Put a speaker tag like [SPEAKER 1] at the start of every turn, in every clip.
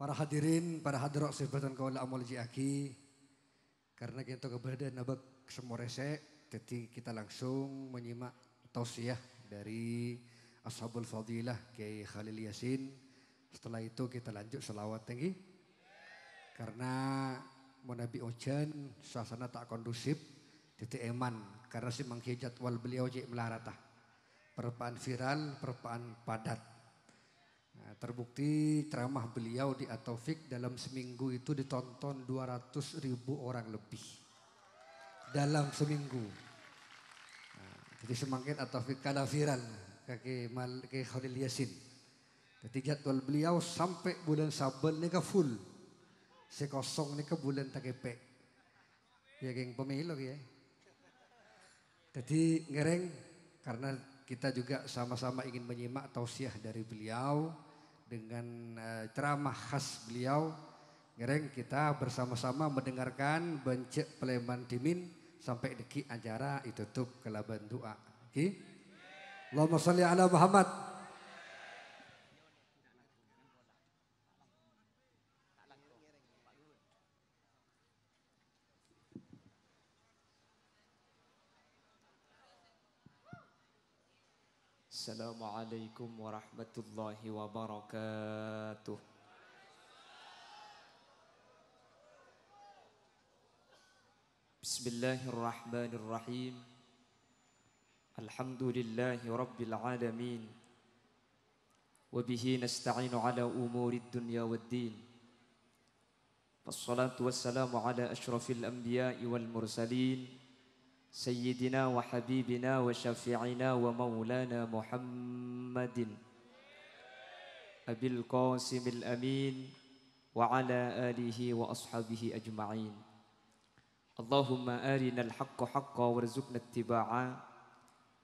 [SPEAKER 1] Para hadirin, para hadirat sebatan kaula amal jiaki. Karena kita kepada nabak semua resek, jadi kita langsung menyimak tausiah dari Ashabul Fadilah Kiai Khalil Yasin. Setelah itu kita lanjut selawat tinggi. Karena mau Nabi Ojan suasana tak kondusif, titik eman karena si menghijat wal beliau jik melaratah. Perpaan viral, perpaan padat. Nah, terbukti ceramah beliau di atofik dalam seminggu itu ditonton 200 ribu orang lebih. Dalam seminggu. Nah, jadi semakin atofik kada viral kaki Mal ke Khalil Yasin. Jadi jadwal beliau sampai bulan Saban ini ke full. Si kosong ke bulan takepek. Ya geng pemilu ya. Jadi ngereng karena kita juga sama-sama ingin menyimak tausiah dari beliau dengan eh, ceramah khas beliau. Ngereng kita bersama-sama mendengarkan bencet peleman dimin sampai deki acara tutup kelaban doa. Oke. Okay? Allahumma salli ala Muhammad.
[SPEAKER 2] السلام عليكم ورحمة الله وبركاته بسم الله الرحمن الرحيم الحمد لله رب العالمين وبه نستعين على أمور الدنيا والدين والصلاة والسلام على أشرف الأنبياء والمرسلين سيدنا وحبيبنا وشفيعنا ومولانا محمد أبي القاسم الأمين وعلى آله وأصحابه أجمعين اللهم أرنا الحق حقا وارزقنا اتباعه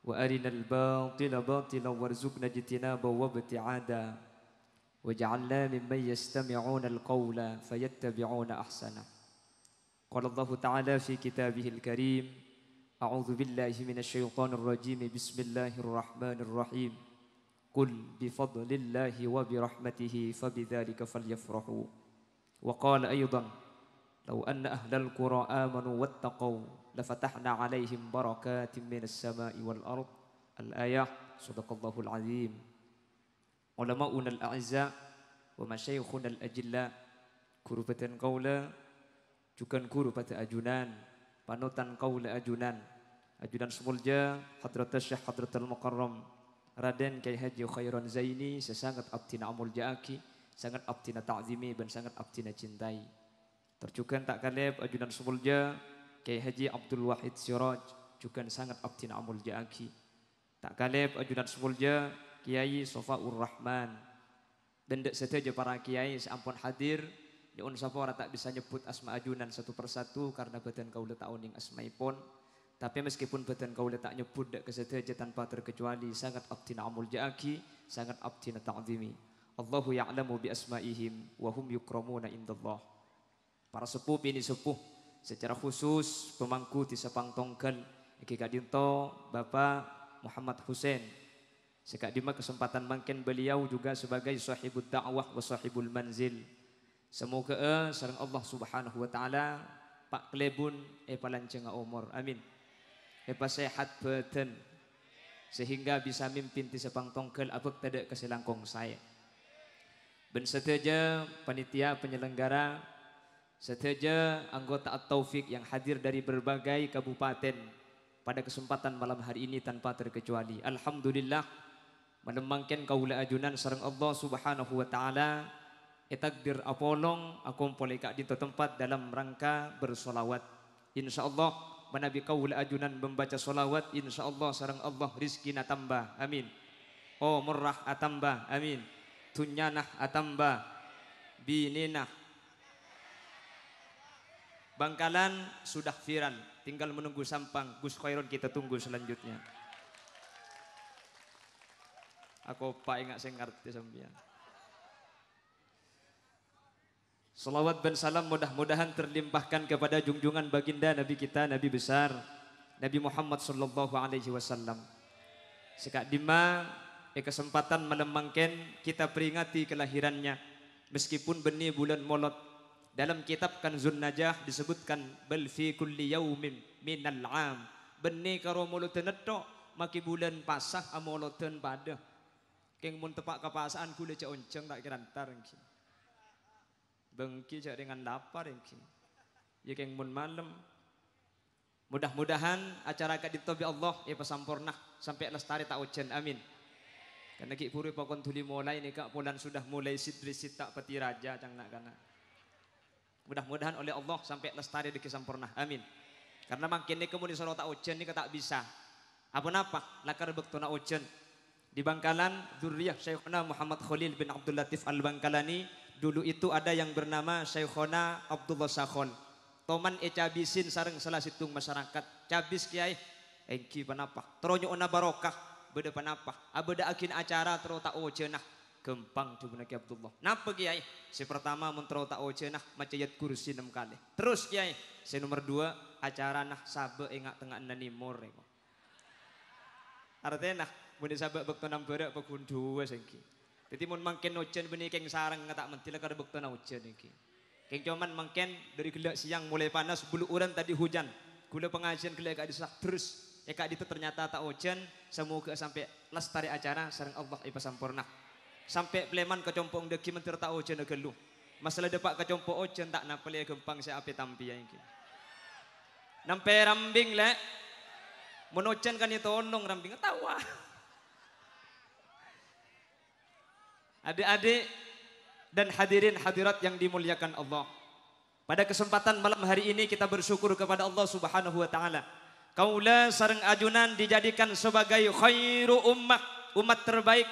[SPEAKER 2] وأرنا الباطل باطلا وارزقنا اجتنابه وابتعادا واجعلنا ممن يستمعون القول فيتبعون أحسنه قال الله تعالى في كتابه الكريم أعوذ بالله من الشيطان الرجيم بسم الله الرحمن الرحيم قل بفضل الله وبرحمته فبذلك فليفرحوا وقال أيضا لو أن أهل القرى آمنوا واتقوا لفتحنا عليهم بركات من السماء والأرض الآية صدق الله العظيم علماؤنا الأعزاء ومشايخنا الأجلاء كربة قولا جكن كربة أجنان panutan kaula ajunan ajunan semulja hadratus syekh hadratul mukarram Raden Kiai Haji Khairon Zaini sesangat abtina amul jaaki sangat abtina ta'zimi dan sangat abtina cintai terjukan tak kalib ajunan semulja Kiai Haji Abdul Wahid Siraj juga sangat abtina amul jaaki tak ajunan ajudan semulja Kiai sofa Rahman dan dek saja para kiai seampun hadir Nyuun ya sapa ora tak bisa nyebut asma ajunan satu persatu karena badan kaula tak uning asmaipun. Tapi meskipun badan kau tak nyebut dak kesedaja tanpa terkecuali sangat abdina amul jaaki, sangat abdina ta'zimi. Allahu ya'lamu bi asmaihim wa hum yukramuna indallah. Para sepuh ini sepuh secara khusus pemangku di Sepang Tonggan Iki Kadinto Bapak Muhammad Husain. Hussein Sekadima kesempatan mungkin beliau juga sebagai sahibul dakwah wa sahibul manzil Semoga eh, sareng Allah Subhanahu wa taala pak kelebun epa eh, lancenga umur. Amin. Epa eh, sehat badan sehingga bisa mimpin di sepang tongkel abek tidak selangkong saya. Ben seteja panitia penyelenggara seteja anggota At-Taufik yang hadir dari berbagai kabupaten pada kesempatan malam hari ini tanpa terkecuali. Alhamdulillah menemangkan kaula ajunan sareng Allah Subhanahu wa taala etagdir apolong aku boleh kak dinto tempat dalam rangka bersolawat. Insyaallah menabi kaul ajunan membaca solawat. Insyaallah sarang Allah rizki tambah. Amin. Oh murrah atamba. Amin. Tunyanah atamba. Bininah. Bangkalan sudah firan, tinggal menunggu sampang. Gus Khairon kita tunggu selanjutnya. Aku pak ingat saya ngerti sampean. Salawat dan salam mudah-mudahan terlimpahkan kepada junjungan baginda Nabi kita, Nabi besar, Nabi Muhammad sallallahu alaihi wasallam. Sekak dima e kesempatan melemangkan kita peringati kelahirannya meskipun benih bulan Molot. Dalam kitab Kanzun Najah disebutkan bal fi kulli yaumin minal am. Benih karo moloten tok maki bulan pasah amolotan pada. Keng mun tepak kepasaan kule cek onceng tak kira ntar bengki jaringan lapar engki ya keng mun malam mudah-mudahan acara kadit tobi Allah ya pasampurna sampai lestari tak ujian amin karena ki puri pokon tuli mulai ini kak pulan sudah mulai sidri sita peti raja cang nak kana mudah-mudahan oleh Allah sampai lestari deki sampurna amin karena makin nih kemudian sorot tak ujian ini tak bisa apa napa lakar betona ujian di Bangkalan Durriyah Syekhuna Muhammad Khalil bin Abdul Latif Al-Bangkalani dulu itu ada yang bernama Syekhona Abdullah Sakhon. Toman e cabisin sarang salah situng masyarakat. Cabis kiai, engki panapa. Teronyo ona barokah, beda panapa. Abeda akin acara tero tak ocenah. Gempang cubuna kiai Abdullah. Napa kiai? Si pertama mentero tak ocenah macayat kursi enam kali. Terus kiai, si nomor dua acara nah sabe engak tengah nani more. Artinya nah, mun sabe enam berak pekun dua sengki. Jadi mun mangken hujan benih keng sarang tak mentila karena bukti na hujan iki. Keng cuman mangken dari gelap siang mulai panas bulu uran tadi hujan. Gula pengajian gelak kak disak terus. Eka ya itu ternyata tak hujan. Semoga sampai lestari acara sarang Allah ipa sempurna. Sampai pleman kecompong deki mentir tak hujan gelu. Masalah depak kecompong hujan tak napeli gempang si api tampi iki. Nampai rambing lek. Menocan kan itu onong rambing tawa. Adik-adik dan hadirin hadirat yang dimuliakan Allah. Pada kesempatan malam hari ini kita bersyukur kepada Allah Subhanahu wa taala. Kaula sareng ajunan dijadikan sebagai khairu ummah, umat terbaik.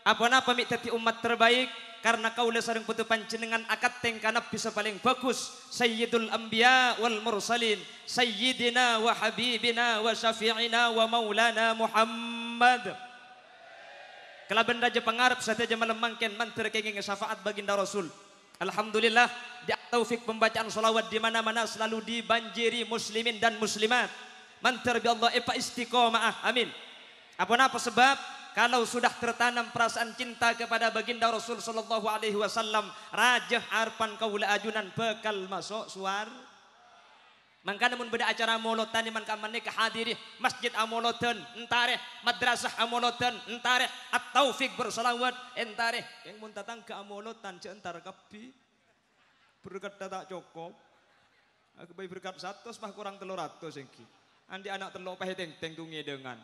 [SPEAKER 2] Apa-apa mi umat terbaik karena kaula sareng putu panjenengan akad tengkanap bisa paling bagus sayyidul anbiya wal mursalin sayyidina wa habibina wa syafi'ina wa maulana Muhammad. Kelaban Raja Pengarap saja melemangkan menteri kenging syafaat baginda Rasul. Alhamdulillah di taufik pembacaan salawat di mana-mana selalu dibanjiri muslimin dan muslimat. Menteri bi Allah epa istiqomah. Amin. Apa apa sebab kalau sudah tertanam perasaan cinta kepada baginda Rasul sallallahu alaihi wasallam, rajah arpan kaula ajunan bekal masuk suar maka namun beda acara molotan maka kamane hadiri masjid amolotan entare madrasah amolotan entare at taufik bersalawat entare yang mun datang ke amolotan ce entar kapi berkat tak cukup aku bayi berkat satu mah kurang telur ratus engki andi anak telur pahit teng teng dengan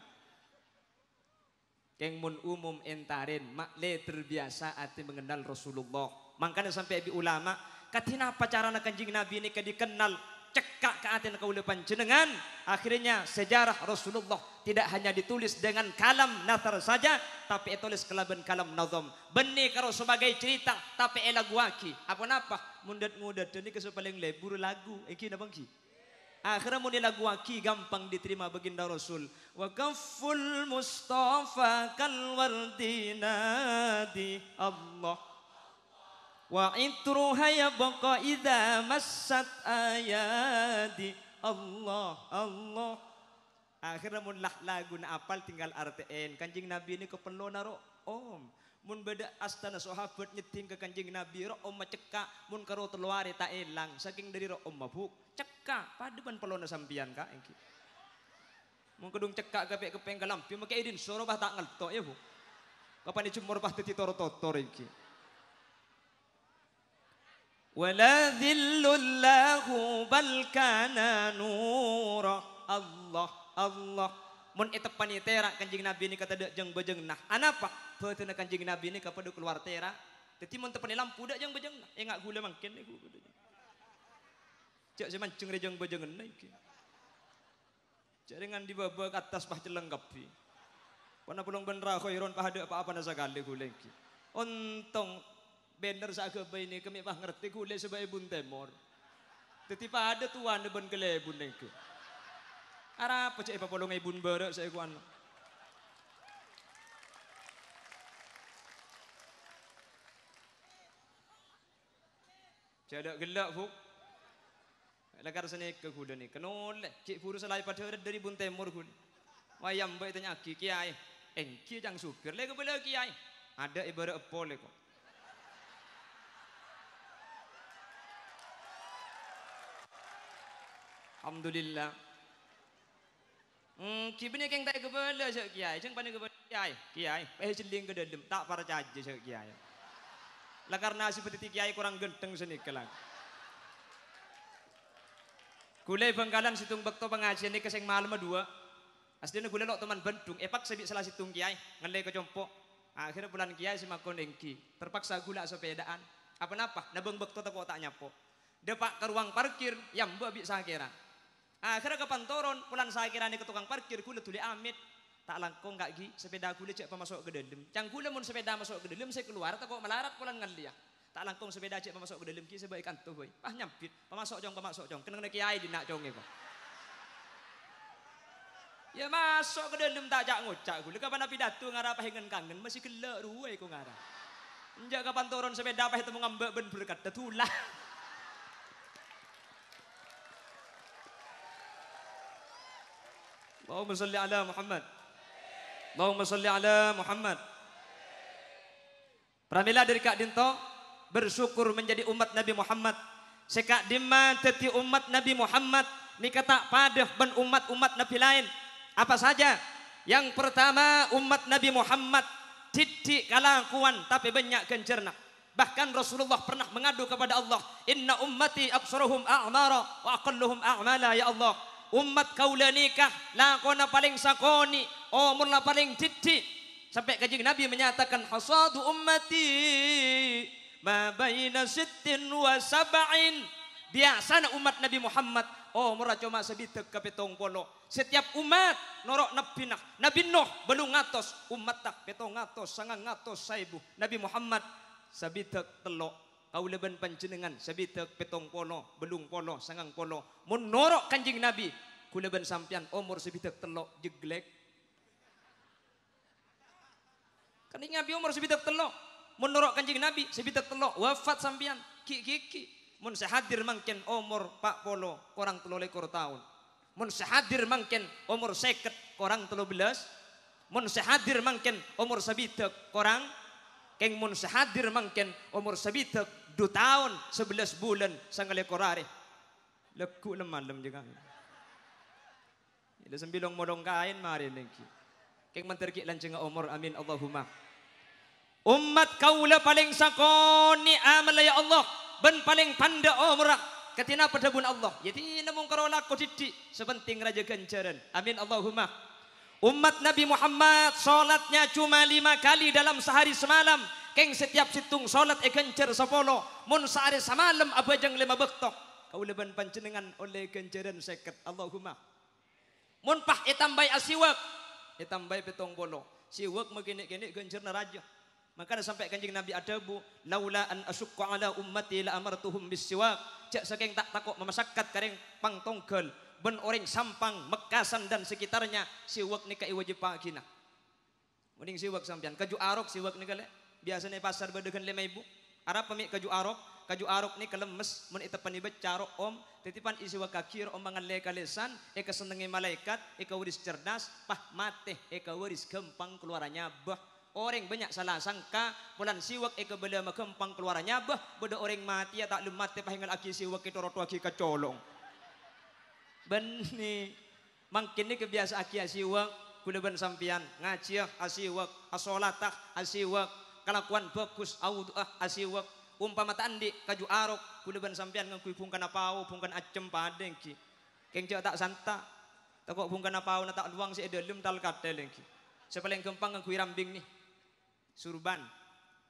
[SPEAKER 2] yang mun umum entarin makle terbiasa ati mengenal Rasulullah makanya sampai ulama katina apa cara nak kanjing Nabi ini kedikenal cekak ke atin kaula panjenengan akhirnya sejarah Rasulullah tidak hanya ditulis dengan kalam nathar saja tapi ditulis kelaban kalam nazom. benih karo sebagai cerita tapi lagu waki apa napa mundat mudat ini kesu paling lebur lagu Eki napa ki akhirnya muni lagu gampang diterima baginda Rasul wa kaful mustafa kal wardinadi Allah wa intruha ya baqa idza massat ayadi Allah Allah akhirnya mun lah lagu apal tinggal artiin kanjing nabi ini kepenuh naro om mun beda astana sahabat nyeting ke kanjing nabi ro om cekak mun karo teluari tak ilang saking dari ro om mabuk cekak padepan pelona sampian kak engki mun kedung cekak kape kepeng kalampi make idin soro tak ngelto ya bu kapan dicumur bah titi toro totor iki ولا ذل الله بل كان نورا Allah Allah mun eta panitera kanjing nabi ini kata jeng bejeng nah anapa peuteuh kanjing nabi ini kepada keluar tera jadi mun teu lampu da jeng bejeng nah enggak eh, gula mangkin ku cek zaman jeung jeung bejeng nah iki jaringan di babak atas pah jeleng kapi pana pulung benra khairon pahade apa-apa na sakali gula iki untung Bener sagaba ini kami pah ngerti kule sebagai bun temor. Tetapi ada tuan depan kele bun nengke. Arah apa cek papolong ibun berek saya kuan. Anu. Cek ada gelak fuk. Lekar sini ke kuda ni. Kenol cek puru selai pada dari bun temor kuda. Wayam baik tanya kiai. Engki jang supir lagi bela kiai. Ada ibarat apa kok. Alhamdulillah. Hmm, kibni keng tak kebela sek kiai, ceng pani kebela kiai, kiai. Eh celing ke dedem, tak percaya sek kiai. Lah karena seperti kiai kurang genteng seni kelang. Kule bengkalan situng bekto pengajian ini keseng malam dua. Aslinya kule loh teman bentung, epak eh, sebik salah situng kiai, ngelai ke Akhirnya bulan kiai si makon dengki, terpaksa gula sepedaan. Apa napa? Nabeng bekto tak tak nyapo. Depak ke ruang parkir, yang bu abik sakira. Akhirnya kepantoron, pulang saya kira ke tukang parkir, kula tuli amit. Tak langkong gak gi, sepeda kula cek pemasok ke dalam. Cang kula mun sepeda masuk ke dalam, saya keluar, tak kok melarat pulang ngan dia. Tak langkong sepeda cek pemasok ke dalam, ki sebaik kanto boy. Pah nyampit, pemasok jong, pemasok jong. Kena kena kiai di nak jong kok. Ya masuk ke dalam tak jak ngocak kula. Kapan api datu ngarap hengen kangen, masih gelak ruai kok ngarap. Njak kapan turun sepeda apa itu ngambek ben berkat, datulah Allahumma salli Muhammad. Allahumma salli Muhammad. Pramila dari Kak Dinto bersyukur menjadi umat Nabi Muhammad. Sekak dima teti umat Nabi Muhammad. Ni kata pada ben umat-umat Nabi lain. Apa saja? Yang pertama umat Nabi Muhammad titik kalakuan tapi banyak kencerna. Bahkan Rasulullah pernah mengadu kepada Allah, "Inna ummati aksaruhum a'mara wa aqalluhum a'mala ya Allah." umat kaula nikah lakona nah, paling sakoni oh, umurlah paling titik sampai kajing Nabi menyatakan hasadu ummati ma baina sittin wa sab'in biasana umat Nabi Muhammad oh murah cuma sebitek ke petong polo setiap umat norok nak Nabi Nuh belum ngatos umat tak petong ngatos sangat ngatos saibu Nabi Muhammad sebitek telok kauleban panjenengan sabita petong polo belung polo sangang polo menorok kanjing nabi kuleban sampian umur sabita telok jeglek kanjing nabi umur sabita telok menorok kanjing nabi sabita telok wafat sampian ki ki ki mun sehadir mangken umur pak polo orang lekor tahun mun sehadir mangken umur seket orang telo belas mun sehadir mangken umur sabitek korang keng mun sehadir mangken umur sabitek Du tahun, sebelas bulan, sanggale korare. Leku lemalam juga. Ila sembilong modong kain mari keng Kek menterki lanceng umur amin Allahumma. Umat kaula paling sakoni amal ya Allah. Ben paling panda umur katina padabun Allah. Yati namung karola ko didi sepenting raja ganjaran. Amin Allahumma. Umat Nabi Muhammad salatnya cuma lima kali dalam sehari semalam keng setiap situng salat egencer sepolo mun saare samalam abajang lima bektok kauleban panjenengan oleh genceran seket Allahumma mun pah itambay asiwak itambay petong polo siwak magini-gini gencer raja Maka sampai kanjeng Nabi adabu laula an asyqa ala ummati la amartuhum bisiwak cak saking tak takut memasakat kareng pangtonggel ben orang Sampang, Mekasan dan sekitarnya siwak nika iwajib pagina. Mending siwak sampean kaju arok siwak nika le biasanya pasar bedekan lima ibu Arab pemik kaju arok kaju arok ni kelemes mun itepan ibe carok om titipan isi wakakir om bangan leka lesan eka senengi malaikat eka waris cerdas pah mateh eka waris kempang keluarannya bah orang banyak salah sangka pulan siwak eka bela kempang keluarannya bah beda orang mati ya tak lemat teh ya pahingan aki siwak kita rotu aki kecolong beni mangkin ni kebiasa aki asiwak kuleban sampian ngaji ah, asiwak asolatah asiwak kalakuan bagus ah asiwak umpama tandi kaju arok kuliban sampean ngkui pungkan apau pungkan acem padeng ki keng jauh tak santa takok pungkan apau na tak luang si edelum tal kadel ki sepaling kempang ngkui rambing nih surban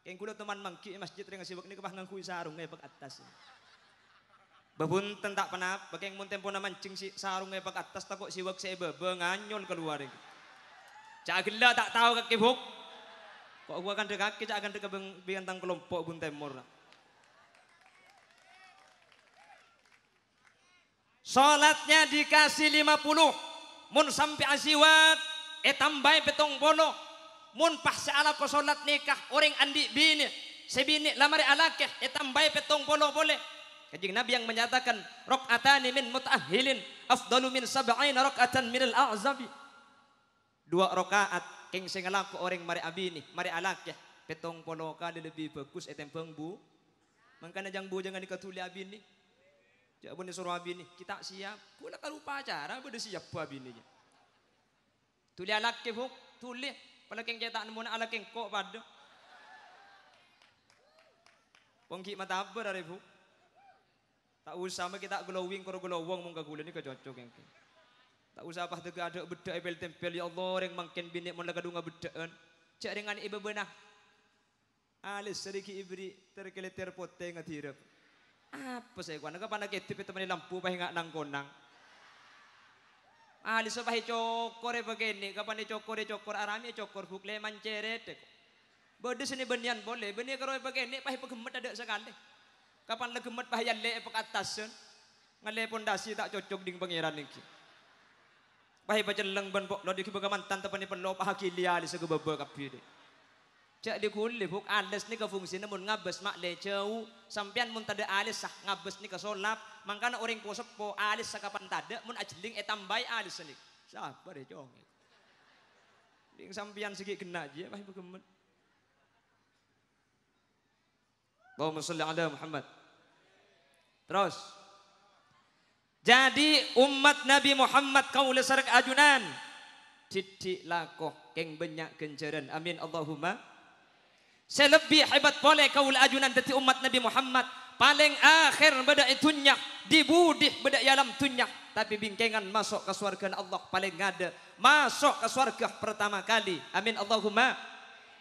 [SPEAKER 2] keng kulo teman mangki masjid ring asiwak ni kepah ngkui sarung ngebek atas babun tentak penap bageng mun tempo na mancing si sarung ngebek atas takut siwak si bebe nganyol keluar ki Cagela tak tahu buk Kok gua akan dekat kita akan dekat bintang kelompok bun temur. Salatnya dikasih 50. Mun sampai asiwat eh petong bono. Mun pas ala ko salat nikah orang andi bini. Sebini lamari alakeh eh tambah petong bono boleh. Kajing Nabi yang menyatakan rokatan min mutahhilin afdalu min sab'ina rakaatan min al-a'zabi. Dua rokaat. King sing laku orang mari abini, mari alak ya. Petong poloka kali lebih bagus etempeng eh, bu. Mangkana jang bu jangan abi abini. Jangan boleh suruh abini. Kita siap. Kula kalau pacara boleh siap bu ini. Tuli alak ke bu, tuli. Palaking cetak nemu alak keng kok pada. Pengki mata apa dari bu? Tak usah kita glowing kalau glowing muka gula ini kecocok yang. Tak usah apa ada beda ibel tempel ya Allah orang makin binik mun laga dunga bedakan. Cak dengan ibu benah. Alis sedikit ibri terkele terpote ngatirep. Apa saya kuan? kapan nak itu temani lampu bah ngak nang Alis apa sabah cokor e begini kapan e cokor e cokor arami e cokor bukle manceret. Bodoh sini benian boleh beni karo e ya begini pah pegemet ada sekali. Kapan legemet pah leh e ya pekatasen. Ngale pondasi tak cocok ding pangeran niki. Pahi baca leng pok lo dikhi bagaman tante pani pan lo pahaki lia di sego baba kapi de. Cak di kulit buk alis ni ke fungsi namun ngabes mak le jauh sampian mun tada alis sah ngabes ni ke solap mangkana orang posep po alis sakapan tada mun ajling etambai alis senik. Sabar ya cong. E. Ding sampian segi kena je pahi bagaman. Allahumma salli ala Muhammad. Terus. Jadi umat Nabi Muhammad kau sareng ajunan didik lakoh keng banyak genjeren. Amin Allahumma. Selebih hebat boleh kau ajunan dari umat Nabi Muhammad paling akhir beda tunyak dibudih beda yalam tunyak tapi bingkengan masuk ke surga Allah paling ngada masuk ke surga pertama kali amin Allahumma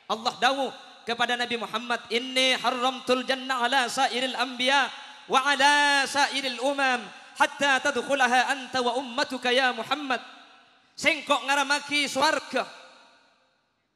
[SPEAKER 2] Allah dawu kepada Nabi Muhammad inni haramtul jannah ala sairil anbiya wa ala sairil umam hatta tadkhulaha anta wa ummatuka ya Muhammad. Sengkok ngaramaki swarga.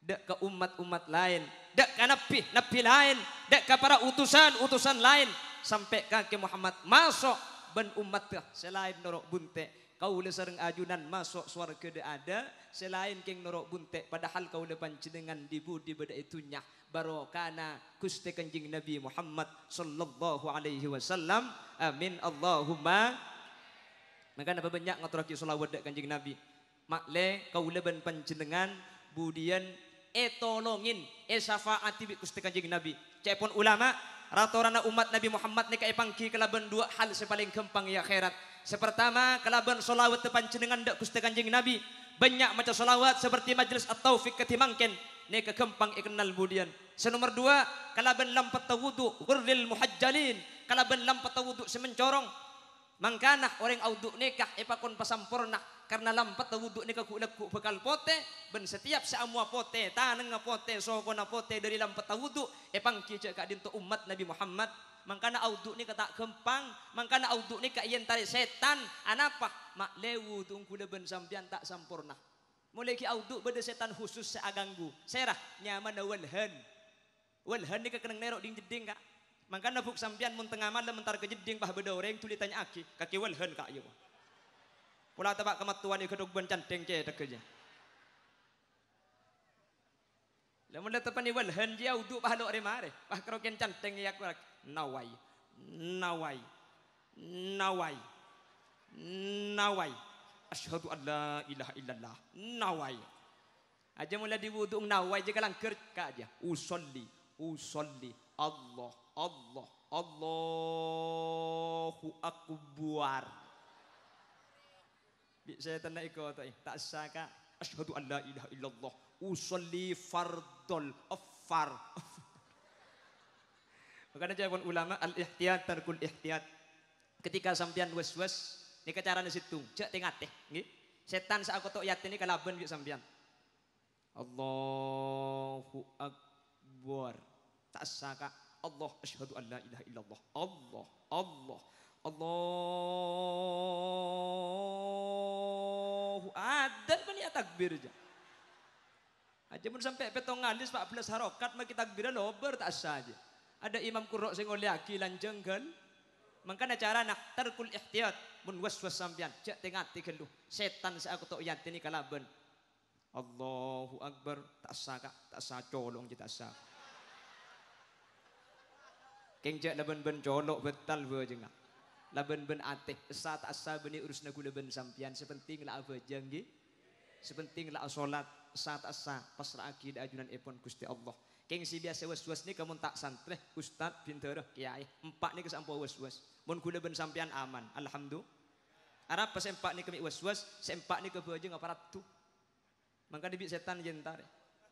[SPEAKER 2] Dak ke umat-umat lain, dak ke nabi, nabi lain, dak ke para utusan-utusan lain sampai kaki Muhammad masuk ben umat selain norok bunte kau le sareng ajunan masuk swarga de ada selain king norok bunte padahal kau le panjenengan dibudi beda itunya barokana Gusti Kanjeng Nabi Muhammad sallallahu alaihi wasallam amin Allahumma maka napa banyak ngaturake selawat dek Kanjeng Nabi. Makle kaula ben panjenengan budian etolongin tolongin eh, e syafaati bi Gusti Kanjeng Nabi. Cepon ulama ratorana umat Nabi Muhammad nika pangki kelaban dua hal sepaling kempang ya akhirat. Sepertama kelaban selawat depan jenengan dak Gusti Kanjeng Nabi. Banyak macam selawat seperti majelis atau taufiq ketimangken nika kempang ikenal e budian. Senomor dua kalaban lampat tawudu gurril muhajjalin kalaban lampat tawudu semencorong mangkana orang auduk nikah epakon pasampurna karena lampat wudhu nikah ku laku bekal pote ben setiap saamua pote taneng nga pote sokona pote dari lampat wudhu epang kice ka dinto umat Nabi Muhammad mangkana auduk nikah kata gempang mangkana auduk ni ka yen tarik setan anapa mak lewu tung kuda ben sampian tak sampurna mulai ki auduk beda setan khusus seaganggu serah nyaman walhan walhan ni keneng nerok ding jeding kak maka nabuk sampean mun tengah malam mentar kejeding pah bedoreng tanya aki kaki welhen kak yo. Iya, Pula tebak kematuan di kedok bencan canteng ce tekeja. Lamun da tepani welhen dia uduk pah lok remare pah keroken canteng ya kurak nawai nawai nawai nawai asyhadu an la ilaha illallah nawai aja mula diwuduk nawai je kalang kak aja usolli usolli Allah Allah, Allahu Akbar. Saya tenai kau tak saka asyhadu an la ilaha illallah usolli fardol afar. Makanya jawaban ulama al ihtiyat tarkul ihtiyat. Ketika sampean wes-wes nika carane situ, jak tengah teh nggih. Setan sak kotok yatin ini kalaban nggih sampean. Allahu akbar. Tak saka Allah asyhadu an la ilaha illallah. Allah, Allah, Allahu adan mani takbir aja. Aja mun sampai petongan 14 harokat mah kita takbiran lober tak sah aja. Ada imam kurok sing oleh aki lanjeng kan. Makanya cara nak terkul ihtiyat mun waswas sampean cek tengah tigenduh. Setan saya aku tok yantini kalaben. Allahu akbar tak sah kak, tak sah colong je tak sah. Keng cak laban ben colok betal be jenga. Laban ben ateh saat asal beni urus nagu laban sampian sepenting lah apa janggi. Sepenting lah solat saat asa pasrah akid ajunan epon gusti Allah. Keng si biasa was was ni kamu tak santreh ustad pinter kiai empat ni kesampu was was. Mun kula ben sampian aman alhamdulillah. Arab pas empat ni kami was was sempak ni kebejeng aparat tu. Maka dibi setan jentar.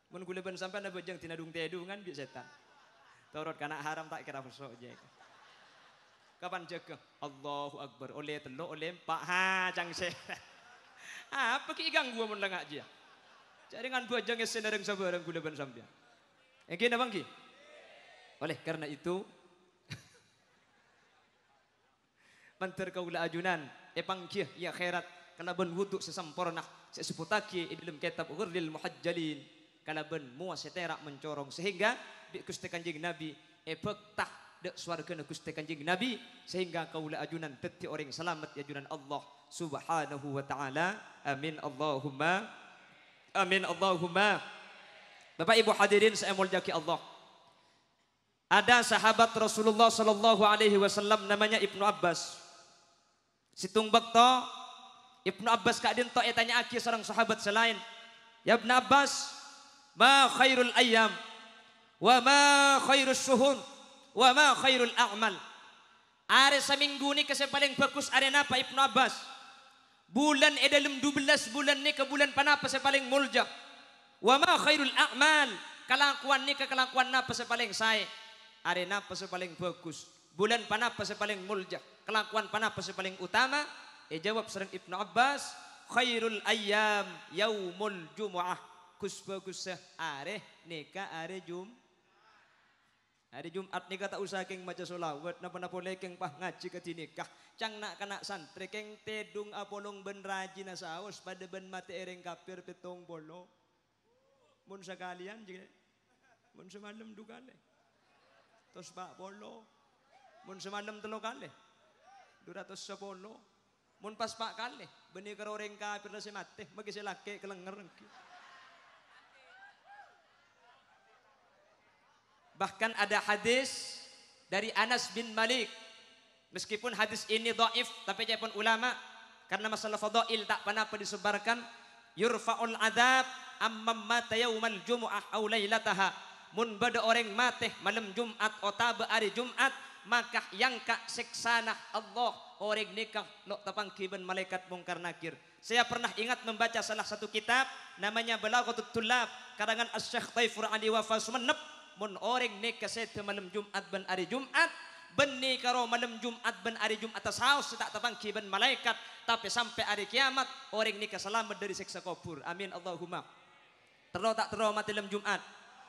[SPEAKER 2] Mun kula ben sampian abejeng tinadung tedu kan bi setan. Turut karena haram tak kira besok je. Kapan jaga? Allahu Akbar. Oleh telur, oleh pak. Ha, cang se. Ha, ah, pergi ganggu mun langak je. Jadi dengan buat jangan senarang sabarang gula ban sampean. Engki nabang ki. Oleh karena itu Panter kaula ajunan epang eh, kia ya khairat kena ben wudu sesempurna seseputaki di dalam kitab Ghurril Muhajjalin kalaban muas seterak mencorong sehingga di Gusti Kanjeng Nabi tak dek swarga Gusti Kanjeng Nabi sehingga kaula ajunan teti orang selamat ajunan Allah subhanahu wa taala amin Allahumma amin Allahumma Bapak Ibu hadirin saya muljaki Allah ada sahabat Rasulullah Sallallahu Alaihi Wasallam namanya Ibnu Abbas. Situng bakto Ibnu Abbas kadin to eh, tanya aki seorang sahabat selain. Ya Ibnu Abbas, ma khairul ayam wa ma khairul suhun wa ma khairul a'mal. hari seminggu ni kasi paling bagus are apa Ibnu Abbas. Bulan e 12 bulan ni ke bulan panapa sa paling mulja. Wa ma khairul a'mal. Kelakuan ni ke kelakuan apa sa paling sae. Are napa paling bagus. Bulan panapa sa paling mulja. Kelakuan panapa sa paling utama. E jawab sering Ibnu Abbas. Khairul ayam yaumul jumu'ah bagus-bagusah areh nikah areh jum Hari Jumat nikah tak usah keng maca solawat, napa-napa boleh keng pah ngaji ke nikah. Cang nak kena santri keng tedung apolong ben rajin saos pada ben mati ereng kapir petong bolo. Mun sekalian jika, mun semalam dua kali. Tos pak bolo, mun semalam telo kali. Dura tos sepolo, mun pas pak kali. Beni keroreng kapir nasi mati, bagi selake kelenger. Bahkan ada hadis dari Anas bin Malik. Meskipun hadis ini doif, tapi dia pun ulama. Karena masalah fadail tak pernah disebarkan. Yurfa'ul adab ammam mata yaumal jumu'ah aw lailataha. Mun bada orang mateh malam Jumat atau hari Jumat maka yang kak seksanah Allah orang nikah nuk tapang kiban malaikat mungkar nakir. Saya pernah ingat membaca salah satu kitab namanya Balaghatut Tulab karangan Asy-Syaikh Taifur Ali Wafa Sumannab mun orang ne kaset malam Jumat ben hari Jumat benni karo malam Jumat ben hari Jumat saus tak tertangki ben malaikat tapi sampai hari kiamat orang ni keselamat dari siksa kubur amin Allahumma terlalu tak terlalu mati lem Jumat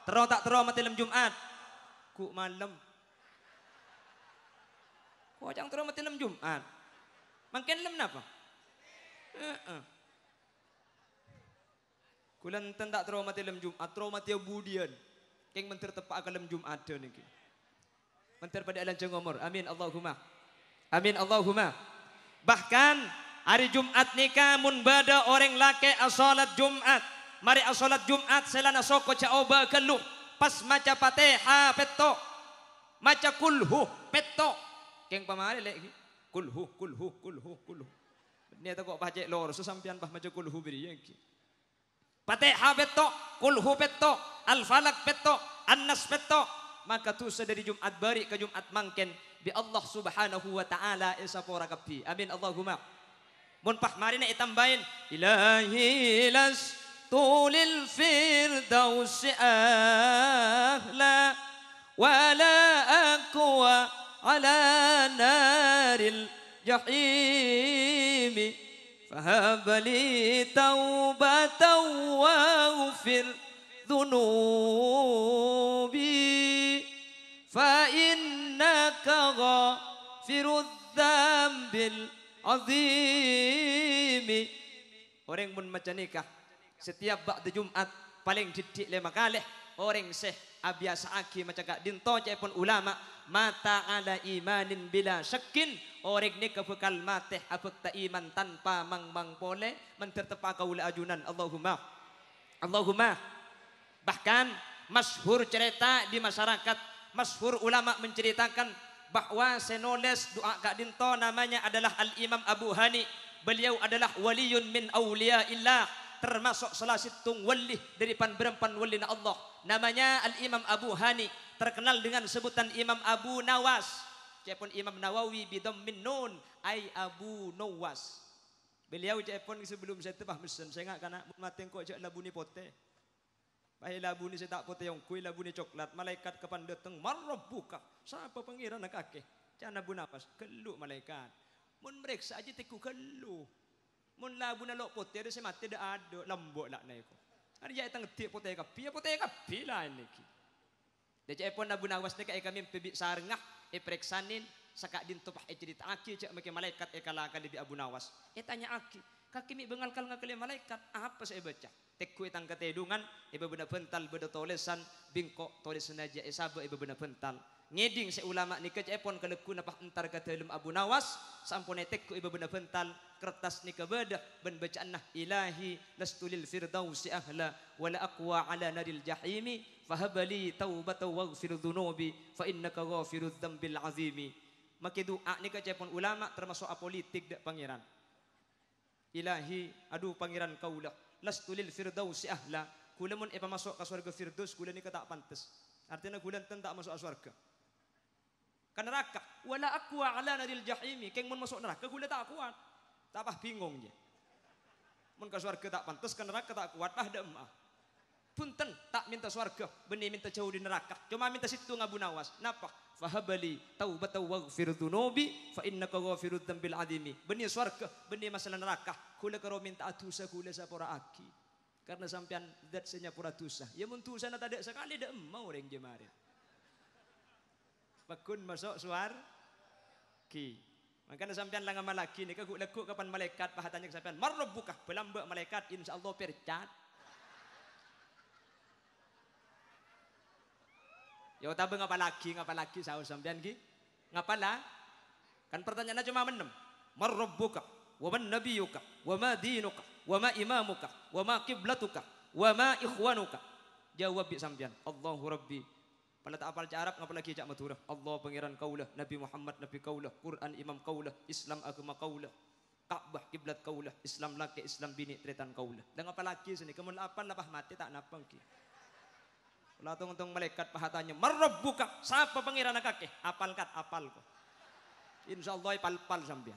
[SPEAKER 2] terlalu tak terlalu mati lem Jumat ku malam ku jang terlalu mati lem Jumat makin lem napa uh Kulan tentak trauma tilem Jumat, trauma tiap budian. King menter tepak kalem Jumat niki. Mentir pada lanjeng umur. Amin Allahumma. Amin Allahumma. Bahkan hari Jumat nikah mun bada orang laki asolat Jumat. Mari asolat Jumat selana soko caoba keluh. Pas maca pateha petok. Maca kulhu petok. King pamari lek kulhu kulhu kulhu kulhu. Niat aku kok pajek lor sesampian pah maca kulhu beri yang ki. Fatihah beto, kulhu beto, alfalak falak beto, an Maka tu sedari Jumat bari ke Jumat mangken bi Allah Subhanahu wa taala isapora kabdi. Amin Allahumma. Mun pahmarina itambain ilahi las طول الفردوس أهلا ولا akwa ala naril jahimi. فهب لي توبة واغفر ذنوبي فإنك غافر الذنب العظيم Orang pun macam nikah. Setiap bakti Jumat paling didik lima kali orang seh abiasa aki macakak dinto pun ulama mata ada imanin bila sekin orang ni kebekal mate apek ta iman tanpa mang mang pole mentertepa kaula ajunan Allahumma Allahumma bahkan masyhur cerita di masyarakat masyhur ulama menceritakan bahwa senoles doa kak dinto namanya adalah al imam Abu Hani beliau adalah waliyun min awliya illah termasuk salah situng wali dari pan berempan wali Allah namanya Al-Imam Abu Hani terkenal dengan sebutan Imam Abu Nawas cepun Imam Nawawi bidom min nun ai Abu Nawas beliau cepun sebelum saya tebah mesen saya ngak karena mateng kok jak labuni pote Pai labu ni saya tak pote yang kui labu ni coklat malaikat kepan datang? marrob buka siapa pangeran nak kakek cana bu nafas keluk malaikat mun meriksa aja tiku keluk mun labu nalok pote ada semate dah ada lembok lak naik Ari jai tang ti putih ka pia putih ka pila niki. Dece epon Abu Nawas deka eka mim pebi sarngah epreksanin eh saka din tupah e eh cerita aki cek maki malaikat e kalaka libi abu nawas. E tanya aki kakimi bengal kal ngakali malaikat apa saya baca. e etang ketedungan e benda pental benda tolesan bingkok tolesan aja e sabo e benda pental ngeding se ulama ni kecepon keleku napah entar kata dalam Abu Nawas sampune ibu benda ibabena bental kertas ni kebedah ben bacaan nah ilahi lastulil firdausi ahla wala aqwa ala naril jahimi fahabali taubata waghfir dhunubi fa innaka ghafirudz dzambil azimi maka doa ni kecepon ulama termasuk apolitik dak pangeran ilahi aduh pangeran kaulah lastulil firdausi ahla kulemon epa eh, masuk ke surga firdaus kule ni tak pantas artinya kulan tentak masuk surga ke neraka wala aqwa ala nadil jahimi keng mun masuk neraka gula tak kuat tak apa bingung je mun ke surga tak pantas ke neraka tak kuat tak dem ah punten tak minta surga benih minta jauh di neraka cuma minta situ ngabu nawas napa fahabali taubata waghfir dzunubi fa innaka ghafirud dzambil adimi benih surga benih masalah neraka kula karo minta atusa kula sapora aki karena sampean zat pura tusah ya mun tusah tak ada sekali dak mau reng jemarin Bekun masuk suar ki. Makanya sampean langama lagi ni kaguk lekuk kapan malaikat pahatannya ke sampean. buka, rabbukah belambak malaikat insyaallah percat. Yo ya, tabe ngapa lagi ngapa lagi saus sampean ki? Ngapa lah? Kan pertanyaannya cuma menem. Mar buka. wa Nabi nabiyuka Wama ma dinuka wa imamuka Wama kiblatuka. Wama ikhwanuka. Jawab bi sampean. Allahu rabbi pada tak apal Arab ngapa lagi cak Madura. Allah pangeran kaulah, Nabi Muhammad nabi kaulah, Quran imam kaulah, Islam agama kaulah. Ka'bah kiblat kaulah, Islam laki, Islam bini, tretan kaulah. Dan apa lagi sini? kemudian apa lapah mati tak napa ki. Kalau tong-tong malaikat pahatanya merob buka, siapa pangeran kakek? Apal kat apal kok. Insyaallah pal-pal sampean.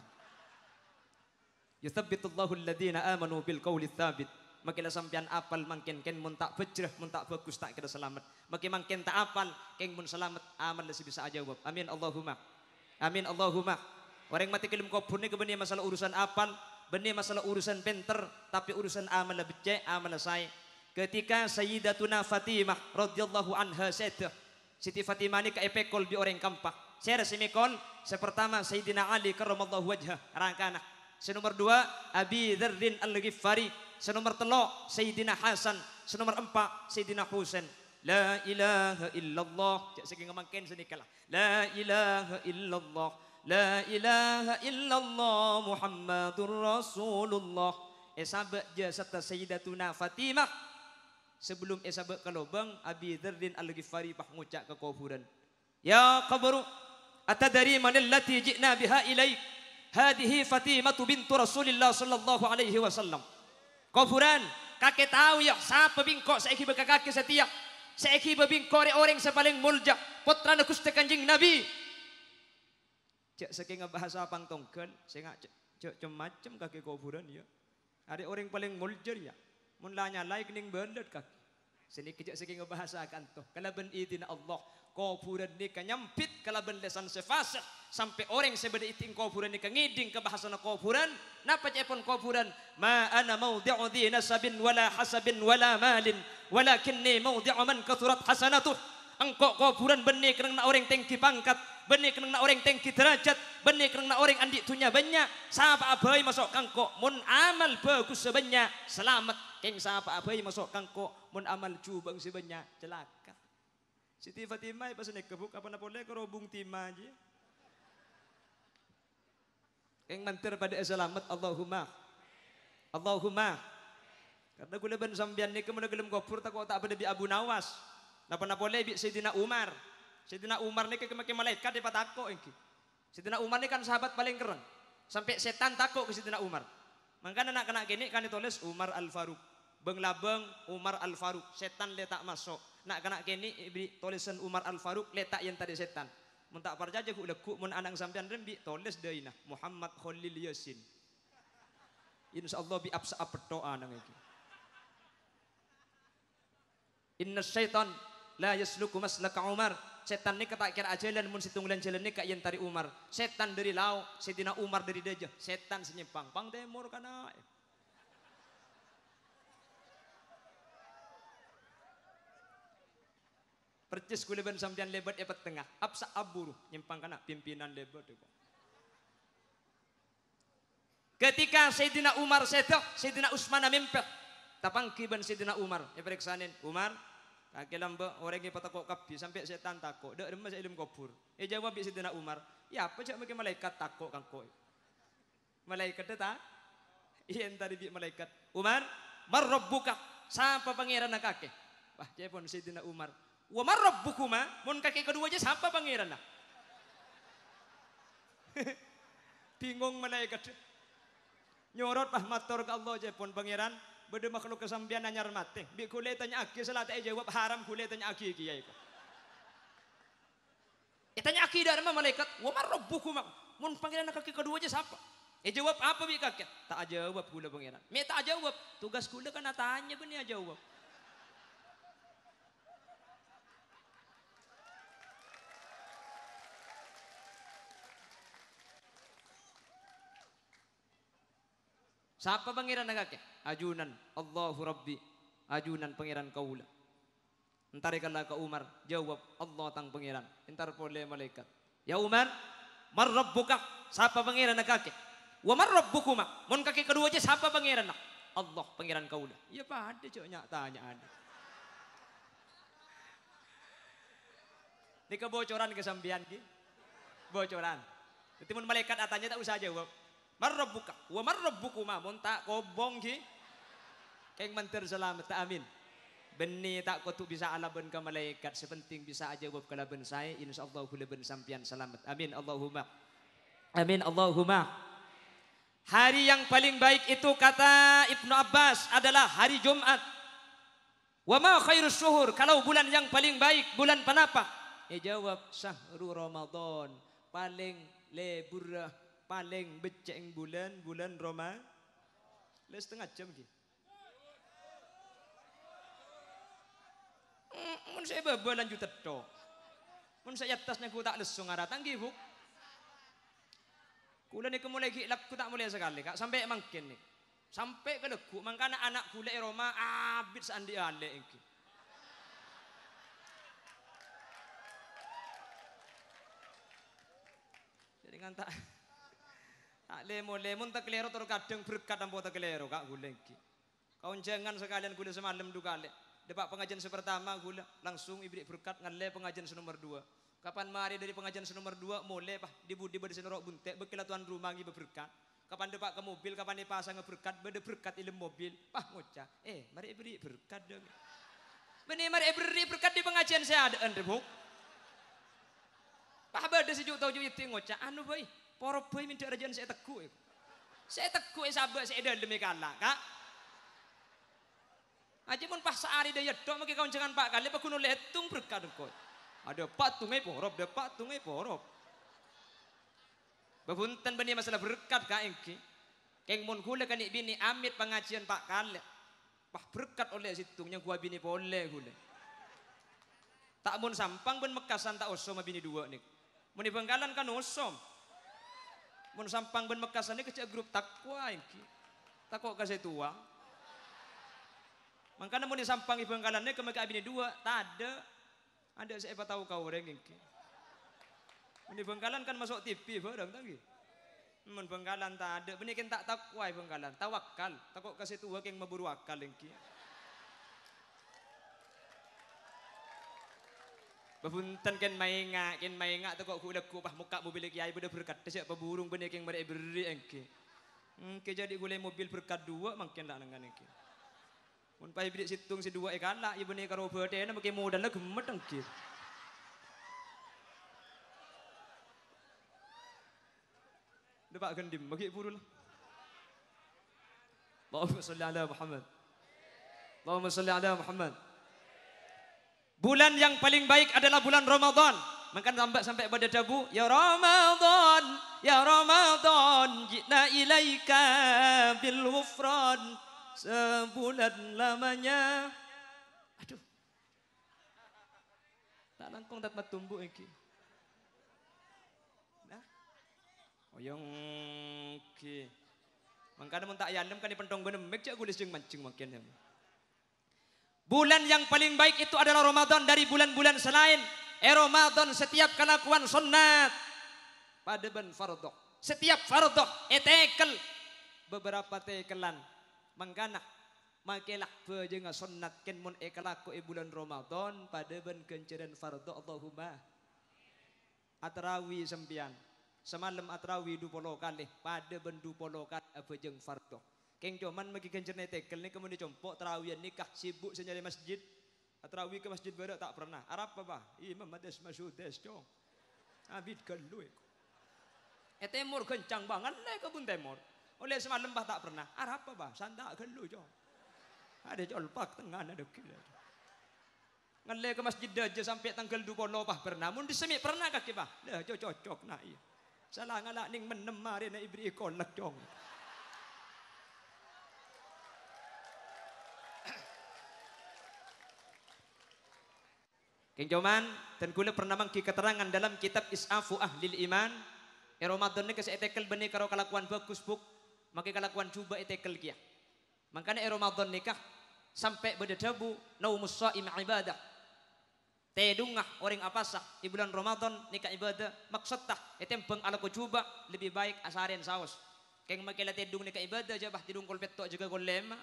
[SPEAKER 2] Yuthabbitullahu alladhina amanu bil Kauli sabit Makilah sampian apal mungkin, ken mun tak bejrah mun tak bagus tak kira selamat. Makin mangkin tak apal keng mun selamat aman lesi bisa jawab. Amin Allahumma. Amin Allahumma. Orang mati kelim kobun ni kebeni masalah urusan apal, beni masalah urusan penter, tapi urusan amal becek amal saya. Ketika Sayyidatuna Fatimah radhiyallahu anha sedah Siti Fatimah ini keepekol di orang kampak? Saya resimikol. mikon. Sepertama Sayyidina Ali karamallahu wajah rangkana. Saya nomor dua Abi Dzarrin Al-Ghifari Senomor telo Sayyidina Hasan. Senomor empat Sayyidina Husain. La ilaha illallah. Cak segi ngemangkin senikalah. La ilaha illallah. La ilaha illallah Muhammadur Rasulullah. Esabak eh, je serta Sayyidatuna Fatimah. Sebelum esabak eh, ke lubang, Abi Dhardin Al-Ghifari bah ngucak ke kuburan. Ya qabru, atadari manillati jikna biha ilaik. هذه Fatimah بنت رسول الله Alaihi Wasallam. Kuburan, kakek tahu ya, siapa bingkok saiki bekakake setiap. Saiki bebingkok orang sepaling mulja, putra Gusti Kanjeng Nabi. Cek saking bahasa pangtongkan, tongken, saya ngak cek macam kakek kuburan ya. Ada orang paling mulja ya. mulanya lanya laik ning kakek. Sini kejak saking bahasa akan kalau Kala ben idina Allah kopuran ni kanyampit kalaban lesan sefasa sampai orang sebeda iting kopuran ni kangiding ke bahasa na kopuran napa cepon kopuran ma ana dia dhi nasabin wala hasabin wala malin mau dia man kathurat hasanatuh engkau kopuran benih kerana orang tengki pangkat benih kerana orang tengki derajat benih kerana orang andik tunya banyak sapa abai masuk kangko mun amal bagus sebanyak selamat keng sapa abai masuk kangko mun amal cubang sebanyak celaka Siti Fatimah pas nek kebuk apa napa le kerobung Bung Timah je. Yang mantir pada selamat Allahumma. Allahumma. Karena kula ben sampeyan nih mun gelem gopur tak tak pada bi Abu Nawas. Napa-napa le bi Sayyidina Umar. Sayyidina Umar niki kemake malaikat dapat takok iki. Sayyidina Umar nih kan sahabat paling keren. Sampai setan takut ke Sayyidina Umar. Makanya anak kena gini kan ditulis Umar Al-Faruq. Beng labeng Umar Al Faruq. Setan letak masuk. Nak kena kini tulisan Umar Al Faruq letak yang tadi setan. Muntak tak percaya gue lekuk mun anang sampean rembi tulis deui nah Muhammad Khalil Yasin. Allah bi apsa doa nang iki. Inna syaitan la yasluku maslaka Umar. Setan ni kata kira jalan mun situnglan jalan ni kak yang tari Umar. Setan dari lau, setina Umar dari dajah. Setan senyimpang pang temur kana. Percis kuleban sampean lebat ya epat tengah. Apsa aburu nyimpang kana pimpinan lebat itu. Ya, Ketika Sayyidina Umar sedok, Sayyidina Utsman mimpel, Tapang kiban Sayyidina Umar, diperiksanin ya, Umar Kaki lamba orang yang patakok kabi sampai setan takok. Dak rumah saya ilmu kubur. Eh jawab bi Sayyidina Umar, ya apa cak mungkin malaikat takok kang koi. Malaikat tak? Iya tadi bi malaikat. Umar, mar buka, Sapa pangeran nak kakek. Wah, dia pun Sayyidina Umar. Wa marabbukuma, mun kaki kedua aja siapa pangeran lah. Bingung malaikat. Nyorot pah matur ke Allah aja pun pangeran, beda makhluk kesambian nanyar mati. Bi kule tanya aki salat jawab haram kule tanya aki kiai. Ya, ya tanya aki mah malaikat, wa marabbukuma, mun pangeran kaki kedua aja siapa? Eh jawab apa bi kakek? Tak jawab gula pangeran. Me tak jawab. Tugas gula kan tanya aja jawab. Siapa pangeran agaknya? Ajunan Allahu Rabbi. Ajunan pangeran kaula. Entar kala ke Umar jawab Allah tang pangeran. Entar pole malaikat. Ya Umar, mar rabbuka? Siapa pangeran agaknya? Wa mar rabbukuma? Mon kaki kedua aja siapa pangeran nak? Allah pangeran kaula. Ya pak, cok nyak tanya ada. Ini kebocoran kesambian ki. Bocoran. Ketimun malaikat atanya tak usah jawab marabuka, wa marrabbukuma mun tak kobong ki keng mentir selamat amin Beni tak kutu bisa alaban ke malaikat sepenting bisa aja jawab kalaban saya insyaallah kulaban sampian selamat amin Allahumma amin Allahumma Hari yang paling baik itu kata Ibnu Abbas adalah hari Jumat. Wa ma khairus kalau bulan yang paling baik bulan penapa? Ya eh, jawab syahrul Ramadan, paling lebur paling beceng bulan bulan Roma le setengah jam ki mun saya babalan lanjut to mun saya tasnya ku tak lesung aratang ki bu kula ni mulai ki lak ku tak mulai sekali kak sampai mangkin nih, sampai ke leku mangkana anak kula Roma abit sandi ale iki jadi ngantak Nak lemu-lemu tekeliru terus kadang berkat ampo tekeliru kak gula iki. Kau jangan sekalian gula semalam dua kali. Depak pengajian pertama gula langsung ibrik berkat ngale pengajian nomor dua. Kapan mari dari pengajian nomor dua mulai pah di budi senorok bunte bekila tuan rumah ngi berkat. Kapan depak ke mobil kapan dipasang berkat berde berkat ilmu mobil pah ngocah. Eh mari ibrik berkat dong. Benih mari ibrik berkat di pengajian saya ada endebuk. Pah berde sejuk tau juyiting ngocah anu boy. Para boy minta rajan saya teguk e. iku. Saya teguk e sabar saya dalem kalah, Kak. Aja pun pas sehari dia dok mungkin kau jangan pak kali pekunu letung berkat kau. Ada patungnya porob, ada patungnya porob. Babunten benih masalah berkat kak engki. Keng mun kula kanik bini amit pengajian pak kali. pak berkat oleh situngnya gua bini boleh kula. Tak mun sampang ben mekasan tak osom bini dua nih. Muni bengkalan kan osom mun sampang ben Mekasan ini kecil grup takwa iki. Takwa kasih tuang. Makanya mun sampang ibang kalannya ke mereka abini dua, tak ada. Ada siapa tahu kau orang iki. Mun bengkalan kan masuk TV barang tadi. Mun bengkalan tak ada, benih kan tak takwa bengkalan, tawakal. Takut kasih tuang kan yang memburu akal iki. Babunten ken mainga, ken mainga tu kok kulek kupah muka mobil kiai benda berkat. Tesek burung benda yang mereka beri engke. Engke jadi gulai mobil berkat dua mungkin lah nengkan engke. Mun pai bidik situng si dua ikan lah, ibu iya ni karo berde na makin modal lah gemet engke. Dapat gendim, bagi buru lah. Allahumma salli ala Muhammad. Allahumma salli ala Muhammad. Bulan yang paling baik adalah bulan Ramadan. Maka tambah sampai pada dabu, ya Ramadan, ya Ramadan, jina ilaika bil sebulan lamanya. Aduh. Tak langkung tak tumbuh iki. Nah. Oyong ki. Mangkane mun tak yanem kan dipentong benem mek cek gulis jeung mancing makin. Ya. Bulan yang paling baik itu adalah Ramadan dari bulan-bulan selain. Eh Ramadan setiap kelakuan pada ben fardok. Setiap fardok. Etekel. Eh, Beberapa tekelan. Mengganak. Makelak bejenga sunat ken mun ekelaku eh e eh bulan Ramadan. ben kenceran fardok Allahumma. Atrawi sempian. Semalam atrawi dupolo kali. ben dupolo kali bejeng fardok. Keng cuman magi kencerne tekel kemudian compok terawih nikah sibuk senyali masjid. Nah, terawih ke masjid baru tak pernah. Arab apa bah? Imam masuk des cong. Abid galu eko. Eh, temur kencang banget le kebun temur. Oleh semalam bah tak pernah. Arab apa bah? Sandak galu cong. Ada jolpak tengah ada kila. Ngelai ke masjid aja sampai tanggal dua puluh lopah pernah. mundi disemi pernah kaki bah. Dah cocok nak iya. Salah ngalak ning menemari na ibri ikolak cong. Kang dan kula pernah mangki keterangan dalam kitab Isafu Ahlil Iman. Ya Ramadan ke etekel benih karo kalakuan bagus buk, maka kalakuan coba etekel kia. Makanya ya Ramadan nikah sampai bededabu naumus shaim ibadah. Tedungah orang apa sah di bulan Ramadan nikah ibadah maksud tah etempeng ala coba lebih baik asarian saus. Keng makela tedung nikah ibadah bah tidung kolpet petok juga golema.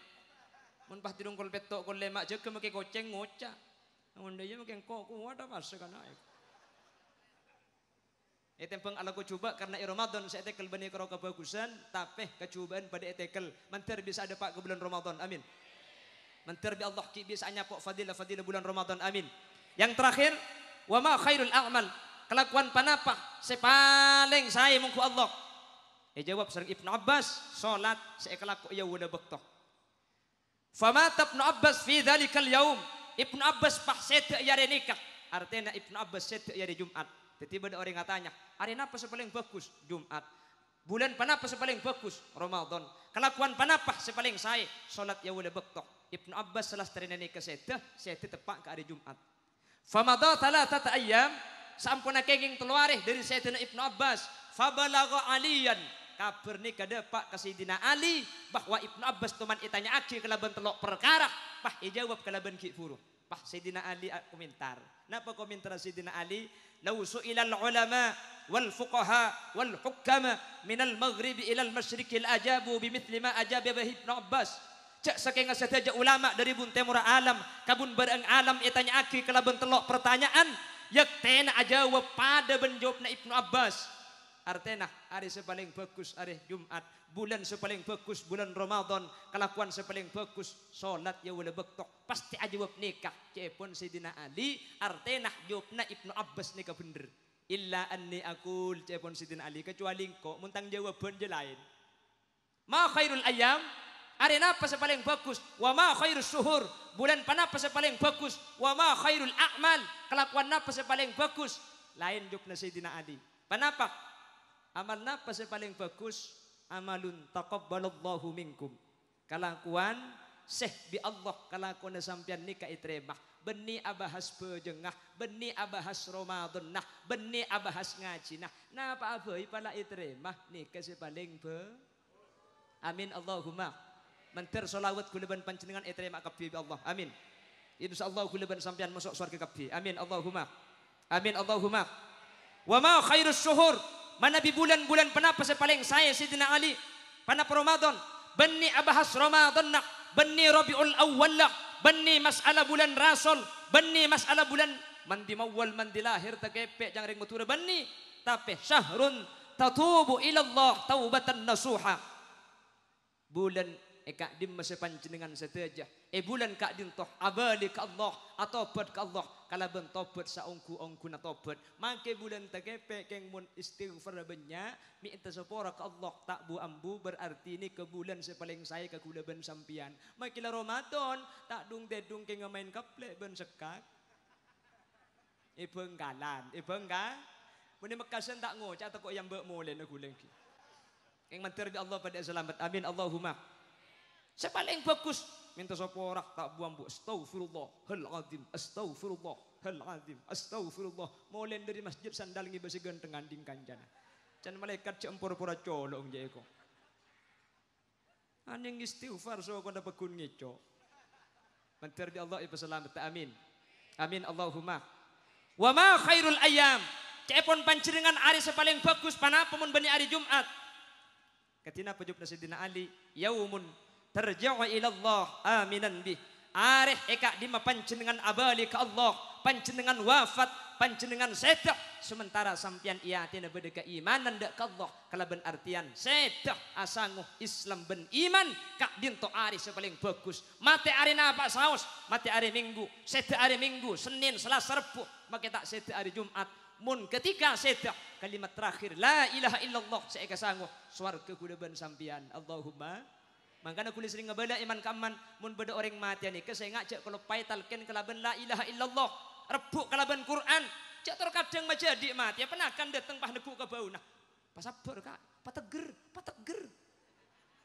[SPEAKER 2] Mun bah tidung kolpet tok golema jaga make koceng ngocah. Mondayam mungkin kok kuwata pasca kana ek. Eteng pang ala ko coba karena i Ramadan saya tekel bani karo kebagusan tapi kecobaan pada etekel. Mantar bisa ada pak ke bulan Ramadan. Amin. Mantar bi Allah ki bisa hanya pak fadilah fadilah bulan Ramadan. Amin. Yang terakhir, wa ma khairul a'mal. Kelakuan panapa sepaling saya mungku Allah. Ya jawab sareng Ibn Abbas, salat saya kelaku ya wada bektok. Fama tabnu Abbas fi dzalikal yaum. Ibnu Abbas pah sedek yare nikah. Artinya Ibnu Abbas sedek yare Jumat. Tiba ada orang yang tanya hari apa sepaling bagus? Jumat. Bulan panapa sepaling bagus? Ramadan. Kelakuan panapa sepaling saya? Salat ya wala bektok. Ibnu Abbas salah terina nikah sedek, sedek tepat ke hari Jumat. Famadha thalathat ayyam sampun kenging teluarih dari Sayyidina Ibnu Abbas fabalagha aliyan kabarni kada pak kasidina Ali bahwa Ibnu Abbas teman itanya aki kelaban telok perkara pah jawab kelaban ki furuh pah Sayyidina Ali komentar napa komentar Sayyidina Ali law su'ilal ulama wal fuqaha wal hukama minal maghrib ilal masyriqi al ajabu bimithli ma ajaba Ibnu Abbas cak saking saja ulama dari buntemura alam kabun bareng alam itanya aki kelaban telok pertanyaan yak tena ajawab pada benjawabna Ibnu Abbas artena hari sepaling bagus hari Jumat bulan sepaling bagus bulan Ramadan kelakuan sepaling bagus salat ya wala bektok pasti ajawab nikah cepon Sayyidina Ali artena jawabna Ibnu Abbas nikah bener illa anni akul cepon Sayyidina Ali kecuali engkau muntang jawaban je lain ma khairul ayam Hari apa sepaling bagus? Wa ma khairul suhur. Bulan panapa sepaling bagus? Wa ma khairul a'mal. Kelakuan apa sepaling bagus? Lain jubna Sayyidina Ali. Panapa? Amal apa sih paling bagus amalun taqabbalallahu minkum. Kalakuan seh bi Allah kalakuan sampean nikah itremah. Beni abahas pejengah, beni abahas Ramadan nah, beni abahas ngaji nah. Napa abah pala itremah nikah si paling be. Amin Allahumma. Menter solawat kuleban panjenengan itremah kabbi Allah. Amin. Insyaallah kuleban sampean masuk surga kabbi. Amin Allahumma. Amin Allahumma. Wa ma khairus syuhur Mana bi bulan-bulan penapa sepaling saya Sidina Ali Panap Ramadan Benni abahas Ramadan nak Benni Rabi'ul Awal lah Benni masalah bulan Rasul Benni masalah bulan Mandi mawal mandi lahir tak tegepek Jangan ring matura Benni Tapi syahrun Tatubu ilallah Taubatan nasuha Bulan eh, kak dim masih pancin dengan setiajah Eh bulan kak din toh Abali ka Allah Atau pad ka Allah kalaban tobat saungku-ungku na tobat make bulan takepe keng mun istighfar benya mi entasapora ka Allah tak bu ambu berarti ini ke bulan sepaling saya ke kulaban sampian makila Ramadan tak dung dedung keng main kaplek ben sekak ibeng kalan ibeng ka mun mekasan tak ngocak kok yang mbek molen guling ki keng menteri Allah pada selamat amin Allahumma sepaling bagus minta sapa ora tak buang bu astagfirullah hal azim astagfirullah hal azim astagfirullah mulai dari masjid sandal ngi besi ganteng anding kancana can malaikat cek empur-pura colong je ko anjing istighfar so kada pegun ngeco mentar di Allah ibu selamat amin amin Allahumma wa ma khairul ayam cepon pancenengan hari sepaling bagus panapa mun bani hari Jumat Ketina pejuk nasidina Ali yaumun terjauh ila Allah aminan bih areh eka dima pancenengan abali ke Allah pancenengan wafat pancenengan setah sementara sampian ia tina berdeka imanan dek ke Allah kalaban artian setah asanguh Islam ben iman kak dinto ari sepaling bagus mati ari napa saus mati ari minggu setah ari minggu senin selasa repu maka tak setah hari jumat mun ketika setah kalimat terakhir la ilaha illallah seka sanguh suar kekudaban sampian Allahumma Mangkana kuli sering ngebela iman kaman mun beda orang mati ni. Kau saya ngajak kalau pay talken kelaben la ilaha illallah. Repuk kelaben Quran. Cak terkadang macam di mati. Apa nak kan datang pah neguk ke bau nak? Pasabar kak. Pateger, pateger.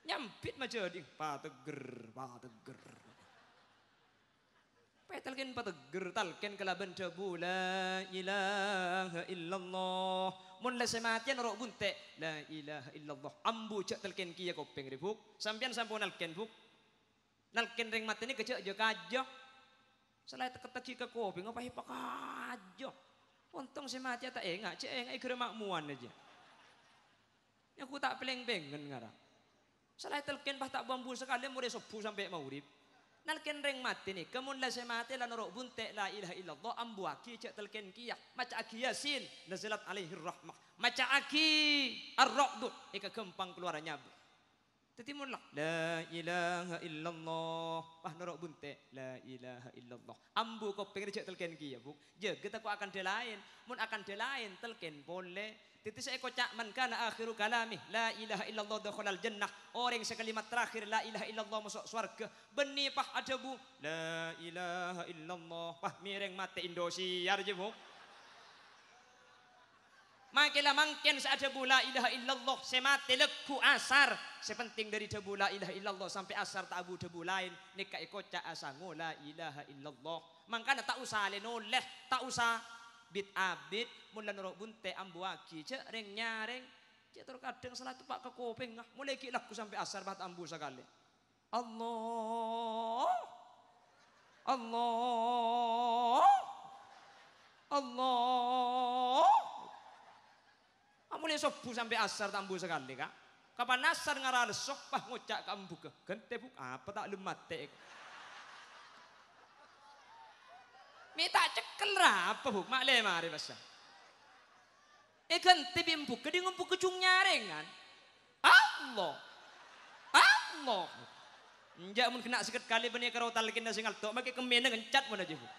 [SPEAKER 2] Nyampit macam di pateger, pateger. Petalkan ya, pateger talken kalaban jabu la ilaha illallah. Mun la sematian rok bunte la ilaha illallah. Ambu cak talken kia ya kopeng ribuk. Sampian sampun nalken buk. Nalken ring mata ni kecak je ya kajo. Salah tak keteki ke kopeng apa hipak kajo. Untung sematian tak engak cek engak ikra makmuan aja. Yang tak peleng pengen ngarang. Salah telken bah tak bambu sekali mulai subuh sampai maghrib nalken reng mati ni kemun la semati la nurok bunte la ilaha illallah ambu aki cek telken kia maca aki yasin nazalat alaihi rahmah maca aki ar-ra'du ika kempang keluar nyabu tetimun lah la ilaha illallah wah nurok bunte la ilaha illallah ambu kau pikir cek telken kia bu je kita ko akan delain mun akan delain telken boleh titis saya cakman man kana akhiru kalami la ilaha illallah dakhalal jannah. Orang sekalimat terakhir la ilaha illallah masuk surga. Beni pah ada bu la ilaha illallah pah mireng mati Indosiar je bu. Makilah mangkin seada bula ilaha illallah semate leku asar. Sepenting dari debu la ilaha illallah sampai asar tak abu debu lain. Nikah ikocak asangu la ilaha illallah. Mangkana tak usah lenoleh, tak usah bit abit mulan roh bunte ambuaki cek reng nyareng cek terkadang salah tu pak ke kopeng ngah mulai kilakku sampai asar bat ambu sekali Allah Allah Allah Amulai ah, sobu sampai asar tambu sekali kak kapan asar ngaral sok pah ngucak kambu ke gente buk apa tak lemat tek cekel apa buk mak le mari basa. Eh kan bimbuk ke dengan buk kecung nyarengan. Allah. Allah. Njak mun kena seket kali bani ya karo talkin na singal tok make kemena gencat mun aja buk.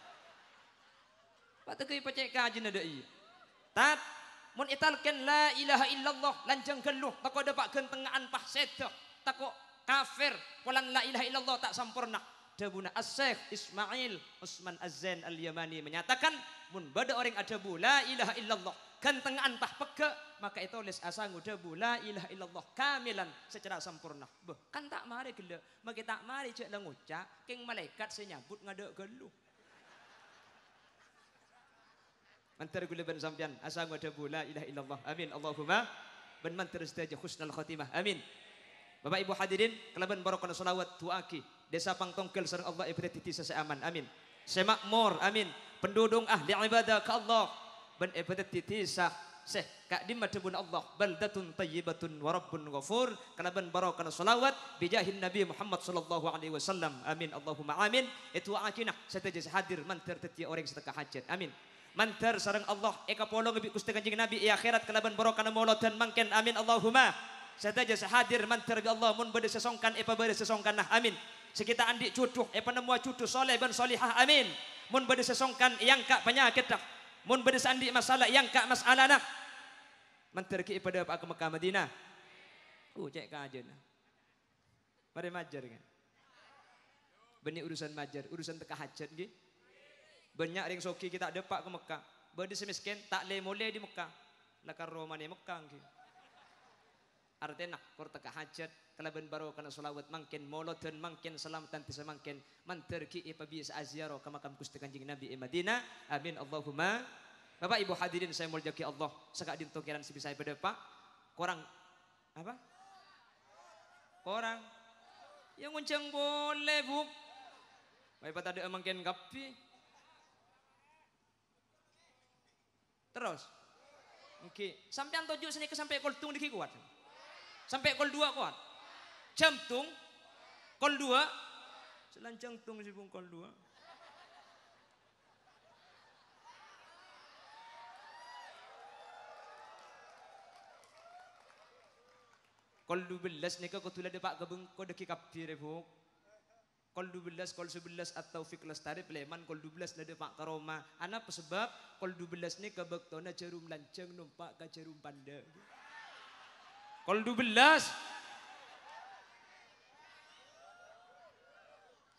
[SPEAKER 2] Pak tegui pacek kaji na iya? dei. Tat mun italkan la ilaha illallah lanjang geluh tako dapat gentengaan pah sedah tako kafir polan la ilaha illallah tak sempurna Adabuna As-Syekh Ismail Usman Az-Zain Al-Yamani menyatakan mun bada orang adabu la ilaha illallah gantengan antah pega maka itu les asa ngudabu la ilaha illallah kamilan secara sempurna Beh, kan tak mari gele maka tak mari cek lenguca king malaikat senyabut ngada gelu Mantar gula ben sampian asa ngudabu la ilaha illallah amin Allahumma ben mantar sedaja husnul khatimah amin Bapak Ibu hadirin kelaban barokah selawat tuaki Desa Pangtongkel sareng Allah ibadah titi seaman, Amin. Semak mor. Amin. Pendudung ahli ibadah ke Allah. Ben ibadah titi sah. Seh ka'dim madhubun Allah baldatun tayyibatun wa rabbun ghafur kana ben barakana salawat bijahin Nabi Muhammad sallallahu alaihi wasallam amin Allahumma amin itu akinah setejes hadir mantar teti orang seteka hajat amin mantar sarang Allah eka polo ngebi kusti kanjeng Nabi ya akhirat kalaban barokana maulad dan mangken amin Allahumma setejes sehadir, mantar Allah mun bade sesongkan epa bade sesongkan nah amin Sekita andi cuduh, eh penemu cuduh soleh ban solihah amin. Mun bade sesongkan yang kak penyakit dah. Mun bade sandi masalah yang kak masalah nak. Menteri kepada pada pak ke Mekah Madinah. Uh cek kajen. Mari majer kan. Beni urusan majar urusan teka hajat ki. Banyak ring soki kita depak ke Mekah. Bade semiskin tak le mulai di Mekah. Lakar romane Mekah ki. Artinya, Ardena kurtaka hajat kalaban baro mungkin selawat dan mungkin mangkin selamatan tisa mungkin man terki ipabis aziaro ke makam Gusti Kanjeng Nabi di Madinah amin Allahumma Bapak Ibu hadirin saya muljaki Allah sekak dintu kiran saya pada Pak korang apa korang yang uncang boleh bu Bapak tadi ada mangkin kapi terus Oke, okay. sampai antojo sini ke sampai koltung dikikuat. kuat sampai kol dua kuat. Jantung kol dua. selancang jantung sih kol dua. Kol dua belas nih kau tulah depak kebeng kau deki kapir buk. Kol dua belas, kol sebelas atau fik lestari leman kol dua belas lede pak karoma. Anak sebab kol dua belas nih kebek tona jarum lanceng numpak ke jarum pandang. Kalau 12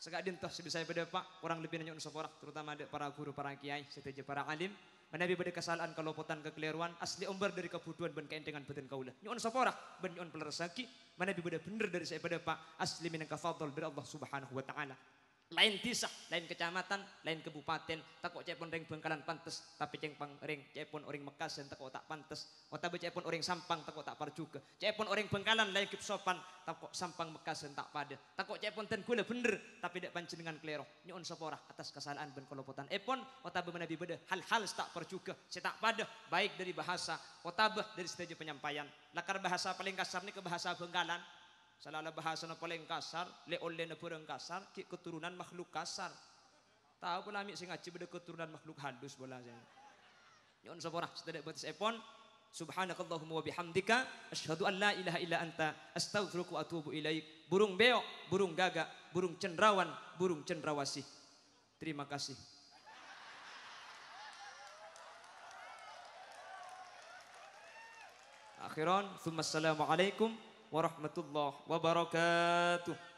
[SPEAKER 2] Sekak dintoh sebisa pada pak kurang lebih nanya unsur orang terutama ada para guru para kiai setuju para alim menabi pada kesalahan kelopotan kekeliruan asli umber dari kebutuhan ben keendengan betin kaulah nyon sopora ben nyon pelerasaki menabi pada bener dari saya pada pak asli minangka fadl dari Allah subhanahu wa taala lain desa, lain kecamatan, lain kebupaten, takok cepon ring bengkalan pantas, tapi ceng pang ring cepon orang dan takut tak pantes, otabe oh, cepon orang Sampang takut tak juga, cepon orang bengkalan lain kip sopan, takok Sampang dan tak pada, takut cepon ten gula bener, tapi dak dengan klero, nyuwun sopora atas kesalahan ben kolopotan epon, eh, otabe oh, menabi beda hal-hal tak saya cetak pada, baik dari bahasa, otabe oh, dari setuju penyampaian, lakar bahasa paling kasar ini ke bahasa bengkalan, Salala bahasa na paling kasar, leole na purang kasar, ki keturunan makhluk kasar. Tahu pula amik sing ngaji beda keturunan makhluk halus bola saya. Nyon saporah sedek batas epon. Subhanakallahumma wa bihamdika asyhadu an la ilaha illa anta astaghfiruka wa atubu ilaik. Burung beok, burung gagak, burung cendrawan, burung cendrawasih. Terima kasih. Akhiran, thumma assalamu alaikum ورحمة الله وبركاته